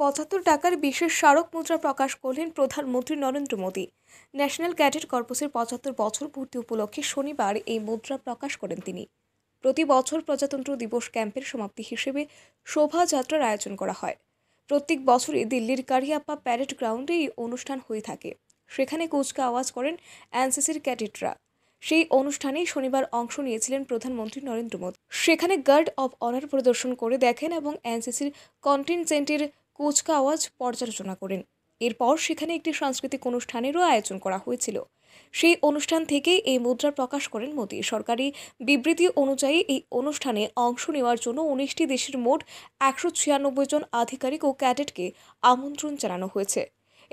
পঁচাত্তর টাকার বিশেষ স্মারক মুদ্রা প্রকাশ করলেন প্রধানমন্ত্রী নরেন্দ্র মোদী ন্যাশনাল ক্যাডেট কর্পসের পঁচাত্তর বছর পূর্তি উপলক্ষে শনিবার এই মুদ্রা প্রকাশ করেন তিনি প্রতি বছর প্রজাতন্ত্র দিবস ক্যাম্পের সমাপ্তি হিসেবে শোভাযাত্রার আয়োজন করা হয় প্রত্যেক বছরই দিল্লির কারিয়াপ্পা প্যারেড গ্রাউন্ডে এই অনুষ্ঠান হয়ে থাকে সেখানে কুচকা আওয়াজ করেন এনসিসির ক্যাডেটরা সেই অনুষ্ঠানেই শনিবার অংশ নিয়েছিলেন প্রধানমন্ত্রী নরেন্দ্র মোদী সেখানে গার্ড অব অনার প্রদর্শন করে দেখেন এবং এনসিসির কন্টিনজেন্টের কুচকাওয়াজ পর্যালোচনা করেন এরপর সেখানে একটি সাংস্কৃতিক অনুষ্ঠানেরও আয়োজন করা হয়েছিল সেই অনুষ্ঠান থেকে এই মুদ্রা প্রকাশ করেন মোদি সরকারি বিবৃতি অনুযায়ী এই অনুষ্ঠানে অংশ নেওয়ার জন্য উনিশটি দেশের মোট একশো ছিয়ানব্বই জন আধিকারিক ও ক্যাডেটকে আমন্ত্রণ জানানো হয়েছে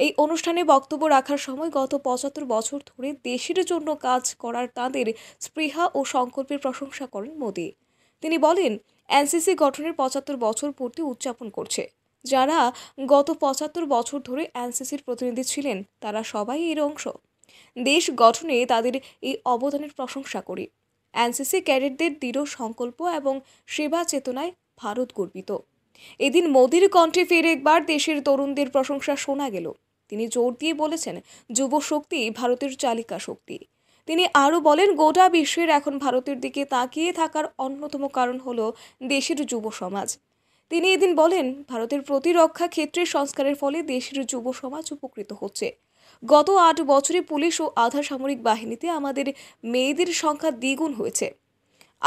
এই অনুষ্ঠানে বক্তব্য রাখার সময় গত পঁচাত্তর বছর ধরে দেশের জন্য কাজ করার তাঁদের স্পৃহা ও সংকল্পের প্রশংসা করেন মোদি তিনি বলেন এনসিসি গঠনের পঁচাত্তর বছর পূর্তি উদযাপন করছে যারা গত পঁচাত্তর বছর ধরে এনসিসির প্রতিনিধি ছিলেন তারা সবাই এর অংশ দেশ গঠনে তাদের এই অবদানের প্রশংসা করি এনসিসি ক্যাডেটদের দৃঢ় সংকল্প এবং সেবা চেতনায় ভারত গর্বিত এদিন মোদীর কণ্ঠে ফের একবার দেশের তরুণদের প্রশংসা শোনা গেল তিনি জোর দিয়ে বলেছেন যুব শক্তি ভারতের চালিকা শক্তি তিনি আরও বলেন গোটা বিশ্বের এখন ভারতের দিকে তাকিয়ে থাকার অন্যতম কারণ হল দেশের যুব সমাজ তিনি এদিন বলেন ভারতের প্রতিরক্ষা ক্ষেত্রে সংস্কারের ফলে দেশের যুব সমাজ উপকৃত হচ্ছে গত আট বছরে পুলিশ ও আধা সামরিক বাহিনীতে আমাদের মেয়েদের সংখ্যা দ্বিগুণ হয়েছে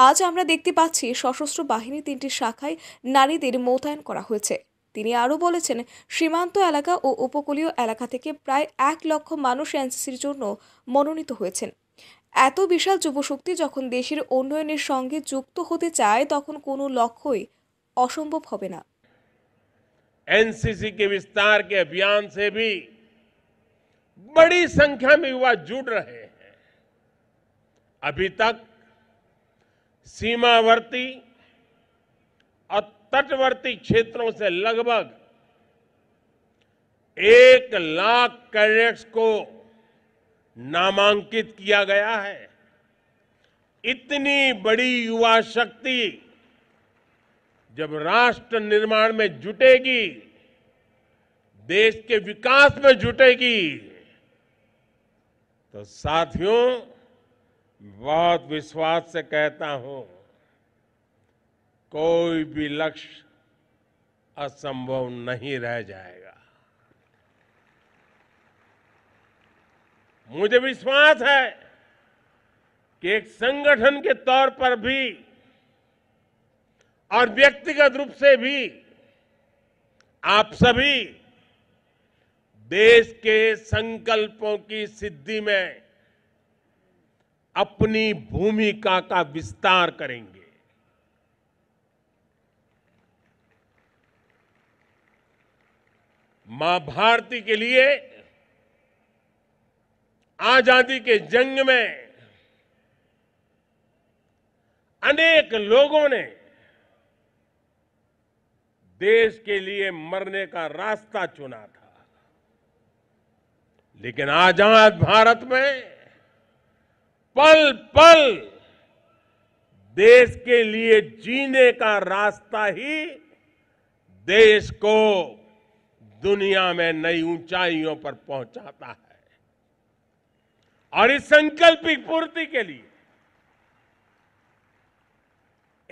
আজ আমরা দেখতে পাচ্ছি সশস্ত্র বাহিনী তিনটি শাখায় নারীদের মোতায়েন করা হয়েছে তিনি আরও বলেছেন সীমান্ত এলাকা ও উপকূলীয় এলাকা থেকে প্রায় এক লক্ষ মানুষ এনসিসির জন্য মনোনীত হয়েছেন এত বিশাল যুবশক্তি যখন দেশের উন্নয়নের সঙ্গে যুক্ত হতে চায় তখন কোনো লক্ষ্যই অসম্ভব হবে না एनसीसी के विस्तार के अभियान से भी बड़ी संख्या में युवा जुड़ रहे हैं अभी तक सीमावर्ती और तटवर्ती क्षेत्रों से लगभग एक लाख कैडेट्स को नामांकित किया गया है इतनी बड़ी युवा शक्ति जब राष्ट्र निर्माण में जुटेगी देश के विकास में जुटेगी तो साथियों बहुत विश्वास से कहता हूं कोई भी लक्ष्य असंभव नहीं रह जाएगा मुझे विश्वास है कि एक संगठन के तौर पर भी और व्यक्तिगत रूप से भी आप सभी देश के संकल्पों की सिद्धि में अपनी भूमिका का विस्तार करेंगे मां भारती के लिए आजादी के जंग में अनेक लोगों ने देश के लिए मरने का रास्ता चुना था लेकिन आजाद भारत में पल पल देश के लिए जीने का रास्ता ही देश को दुनिया में नई ऊंचाइयों पर पहुंचाता है और इस संकल्पिक पूर्ति के लिए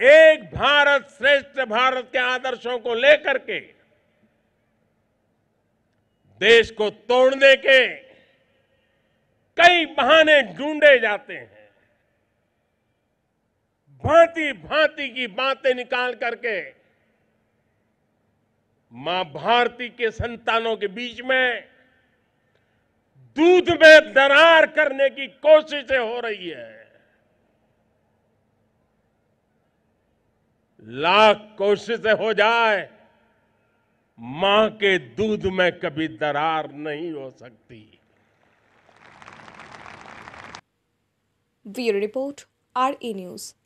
एक भारत श्रेष्ठ भारत के आदर्शों को लेकर के देश को तोड़ने के कई बहाने ढूंढे जाते हैं भांति भांति की बातें निकाल करके मां भारती के संतानों के बीच में दूध में दरार करने की कोशिशें हो रही है लाख कोशिशें हो जाए मां के दूध में कभी दरार नहीं हो सकती bureau report R A news